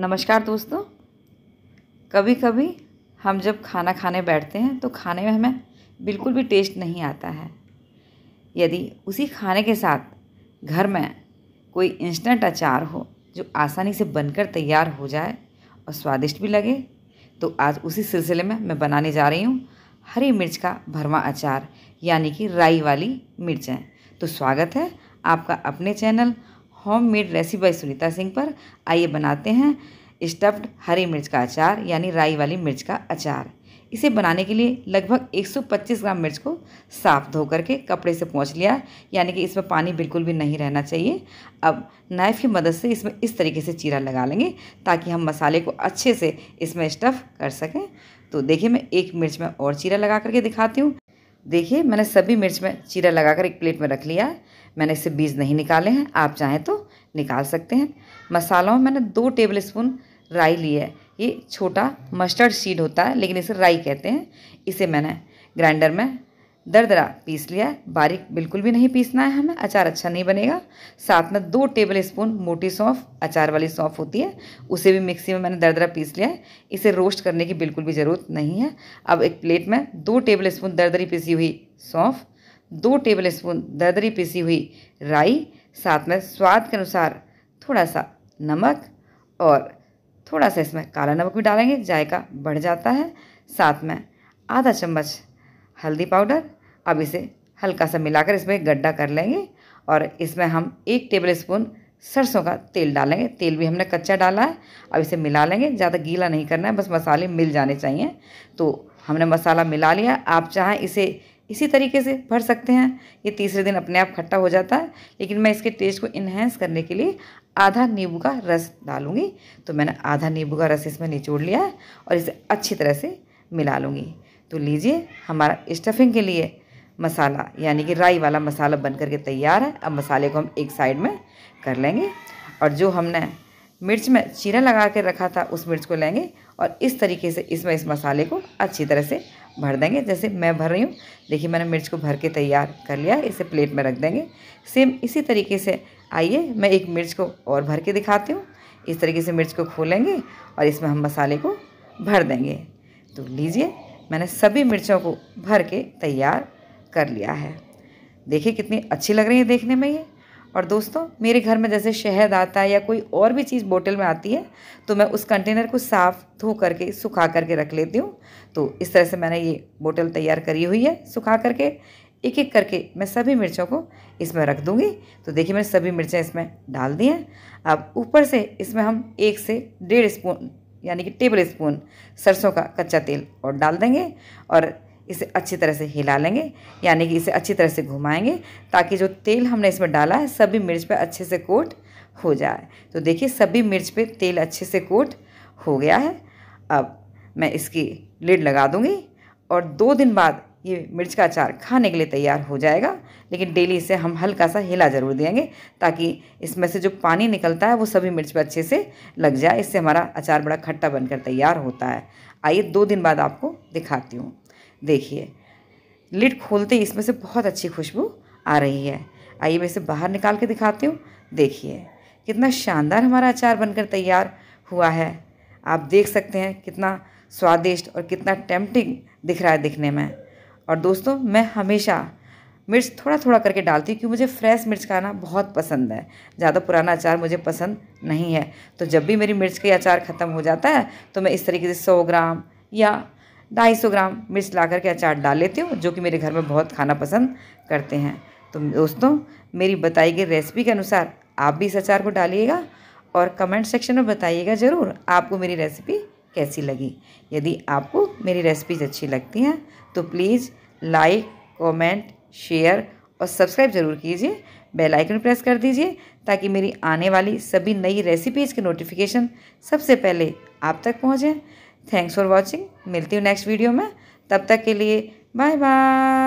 नमस्कार दोस्तों कभी कभी हम जब खाना खाने बैठते हैं तो खाने में हमें बिल्कुल भी टेस्ट नहीं आता है यदि उसी खाने के साथ घर में कोई इंस्टेंट अचार हो जो आसानी से बनकर तैयार हो जाए और स्वादिष्ट भी लगे तो आज उसी सिलसिले में मैं बनाने जा रही हूँ हरी मिर्च का भरवा अचार यानी कि राई वाली मिर्चें तो स्वागत है आपका अपने channel home made recipe by Sunita Singh पर आइए बनाते हैं स्टफ्ड हरी मिर्च का अचार यानी राई वाली मिर्च का अचार इसे बनाने के लिए लगभग 125 ग्राम मिर्च को साफ धो करके कपड़े से पहुँच लिया यानी कि इसमें पानी बिल्कुल भी नहीं रहना चाहिए अब नाइफ़ की मदद से इसमें इस तरीके से चीरा लगा लेंगे ताकि हम मसाले को अच्छे से इसमें स्टफ़ कर सकें तो देखिए मैं एक मिर्च में और चीरा लगा करके दिखाती हूँ देखिए मैंने सभी मिर्च में चीरा लगाकर एक प्लेट में रख लिया है मैंने इसे बीज नहीं निकाले हैं आप चाहें तो निकाल सकते हैं मसालों में मैंने दो टेबल स्पून राई ली है ये छोटा मस्टर्ड सीड होता है लेकिन इसे राई कहते हैं इसे मैंने ग्राइंडर में दरदरा पीस लिया है बारीक बिल्कुल भी नहीं पीसना है हमें अचार अच्छा नहीं बनेगा साथ में दो टेबल स्पून मोटी सौंफ अचार वाली सौंफ होती है उसे भी मिक्सी में मैंने दरदरा पीस लिया है इसे रोस्ट करने की बिल्कुल भी ज़रूरत नहीं है अब एक प्लेट में दो टेबल स्पून दरदरी पीसी हुई सौंफ दो टेबल स्पून दरदरी पीसी हुई राई साथ में स्वाद के अनुसार थोड़ा सा नमक और थोड़ा सा इसमें काला नमक भी डालेंगे जायका बढ़ जाता है साथ में आधा चम्मच हल्दी पाउडर अब इसे हल्का सा मिलाकर इसमें गड्ढा कर लेंगे और इसमें हम एक टेबल स्पून सरसों का तेल डालेंगे तेल भी हमने कच्चा डाला है अब इसे मिला लेंगे ज़्यादा गीला नहीं करना है बस मसाले मिल जाने चाहिए तो हमने मसाला मिला लिया आप चाहें इसे इसी तरीके से भर सकते हैं ये तीसरे दिन अपने आप खट्टा हो जाता है लेकिन मैं इसके टेस्ट को इन्हेंस करने के लिए आधा नींबू का रस डालूँगी तो मैंने आधा नींबू का रस इसमें निचोड़ लिया है और इसे अच्छी तरह से मिला लूँगी तो लीजिए हमारा स्टफिंग के लिए मसाला यानी कि राई वाला मसाला बन करके तैयार है अब मसाले को हम एक साइड में कर लेंगे और जो हमने मिर्च में चीरा लगा के रखा था उस मिर्च को लेंगे और इस तरीके से इसमें इस मसाले को अच्छी तरह से भर देंगे जैसे मैं भर रही हूँ देखिए मैंने मिर्च को भर के तैयार कर लिया इसे प्लेट में रख देंगे सेम इसी तरीके से आइए मैं एक मिर्च को और भर के दिखाती हूँ इस तरीके से मिर्च को खोलेंगे और इसमें हम मसाले को भर देंगे तो लीजिए मैंने सभी मिर्चों को भर के तैयार कर लिया है देखिए कितनी अच्छी लग रही है देखने में ये और दोस्तों मेरे घर में जैसे शहद आता है या कोई और भी चीज़ बोतल में आती है तो मैं उस कंटेनर को साफ़ धो करके सुखा करके रख लेती हूँ तो इस तरह से मैंने ये बोतल तैयार करी हुई है सुखा करके एक एक करके मैं सभी मिर्चों को इसमें रख दूँगी तो देखिए मैंने सभी मिर्चें इसमें डाल दी हैं अब ऊपर से इसमें हम एक से डेढ़ स्पून यानी कि टेबल स्पून सरसों का कच्चा तेल और डाल देंगे और इसे अच्छी तरह से हिला लेंगे यानी कि इसे अच्छी तरह से घुमाएंगे ताकि जो तेल हमने इसमें डाला है सभी मिर्च पे अच्छे से कोट हो जाए तो देखिए सभी मिर्च पे तेल अच्छे से कोट हो गया है अब मैं इसकी लिड लगा दूँगी और दो दिन बाद ये मिर्च का अचार खाने के लिए तैयार हो जाएगा लेकिन डेली इसे हम हल्का सा हिला ज़रूर देंगे ताकि इसमें से जो पानी निकलता है वो सभी मिर्च पर अच्छे से लग जाए इससे हमारा अचार बड़ा खट्टा बनकर तैयार होता है आइए दो दिन बाद आपको दिखाती हूँ देखिए लिड खोलते ही इसमें से बहुत अच्छी खुशबू आ रही है आइए मैं इसे बाहर निकाल के दिखाती हूँ देखिए कितना शानदार हमारा अचार बनकर तैयार हुआ है आप देख सकते हैं कितना स्वादिष्ट और कितना टेम्पटिंग दिख रहा है दिखने में और दोस्तों मैं हमेशा मिर्च थोड़ा थोड़ा करके डालती हूँ क्योंकि मुझे फ्रेश मिर्च खाना बहुत पसंद है ज़्यादा पुराना अचार मुझे पसंद नहीं है तो जब भी मेरी मिर्च का अचार ख़त्म हो जाता है तो मैं इस तरीके से सौ ग्राम या ढाई सौ ग्राम मिर्च ला करके अचार डाल लेती हूँ जो कि मेरे घर में बहुत खाना पसंद करते हैं तो दोस्तों मेरी बताई गई रेसिपी के अनुसार आप भी इस अचार को डालिएगा और कमेंट सेक्शन में बताइएगा ज़रूर आपको मेरी रेसिपी कैसी लगी यदि आपको मेरी रेसिपीज अच्छी लगती हैं तो प्लीज़ लाइक कमेंट शेयर और सब्सक्राइब ज़रूर कीजिए बेल आइकन प्रेस कर दीजिए ताकि मेरी आने वाली सभी नई रेसिपीज़ के नोटिफिकेशन सबसे पहले आप तक पहुँचें थैंक्स फॉर वॉचिंग मिलती हूँ नेक्स्ट वीडियो में तब तक के लिए बाय बाय